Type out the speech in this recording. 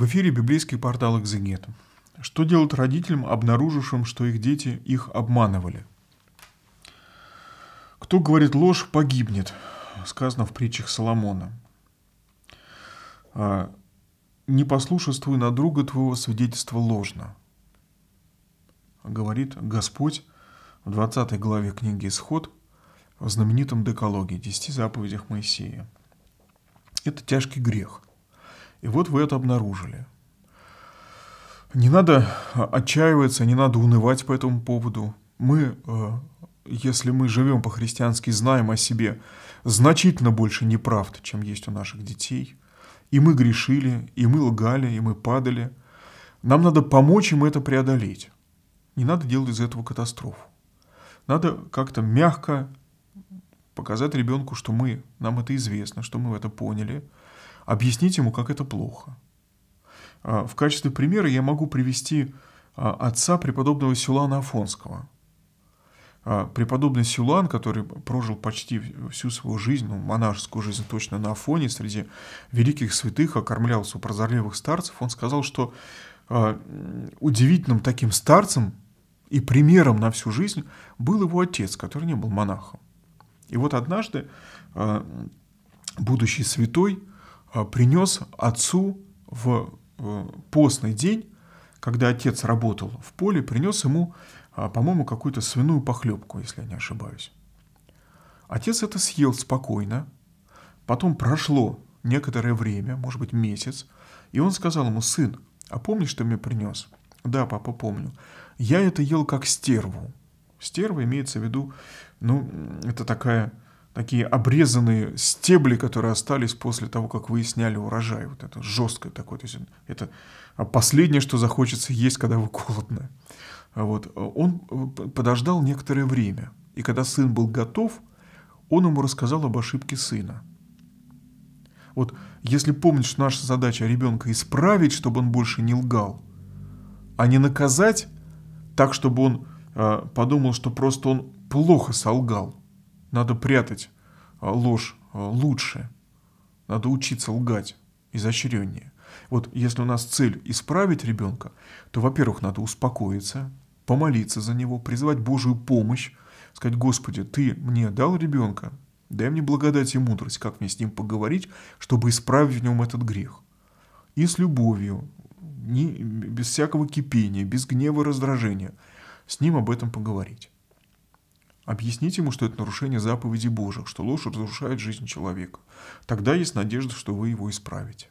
В эфире библейский портал «Экзегет». Что делать родителям, обнаружившим, что их дети их обманывали? «Кто говорит ложь, погибнет», сказано в притчах Соломона. «А, «Не послушествуй на друга твоего свидетельства ложно», говорит Господь в 20 главе книги «Исход» в знаменитом Декологе, «Десяти заповедях Моисея». Это тяжкий грех – и вот вы это обнаружили. Не надо а, отчаиваться, не надо унывать по этому поводу. Мы, э, если мы живем по-христиански, знаем о себе значительно больше неправд, чем есть у наших детей. И мы грешили, и мы лгали, и мы падали. Нам надо помочь им это преодолеть. Не надо делать из этого катастрофу. Надо как-то мягко показать ребенку, что мы, нам это известно, что мы это поняли – объяснить ему, как это плохо. А, в качестве примера я могу привести а, отца преподобного Силана Афонского. А, преподобный Силан, который прожил почти всю свою жизнь, ну, монашескую жизнь точно на Афоне, среди великих святых, окормлялся у прозорливых старцев, он сказал, что удивительным таким старцем и примером на всю жизнь был его отец, который не был монахом. И вот однажды будущий святой Э, принес отцу в э, постный день, когда отец работал в поле, принес ему, э, по-моему, какую-то свиную похлебку, если я не ошибаюсь. Отец это съел спокойно, потом прошло некоторое время, может быть месяц, и он сказал ему, сын, а помнишь, ты мне принес? Да, папа, помню. Я это ел как стерву. Стерва имеется в виду, ну, это такая такие обрезанные стебли, которые остались после того, как вы сняли урожай. Вот это жесткое такое. То есть это последнее, что захочется есть, когда вы голодны. Вот. Он э, подождал некоторое время. И когда сын был готов, он ему рассказал об ошибке сына. Вот если помнишь, наша задача ребенка исправить, чтобы он больше не лгал, а не наказать так, чтобы он э, подумал, что просто он плохо солгал. Надо прятать а, ложь а, лучше. Надо учиться лгать изощреннее. Вот если у нас цель исправить ребенка, то, во-первых, надо успокоиться, помолиться за него, призвать Божию помощь, сказать, Господи, Ты мне дал ребенка, дай мне благодать и мудрость, как мне с ним поговорить, чтобы исправить в нем этот грех. И с любовью, не, без всякого кипения, без гнева и раздражения, с ним об этом поговорить. Объясните ему, что это нарушение заповеди Божьих, что ложь разрушает жизнь человека. Тогда есть надежда, что вы его исправите.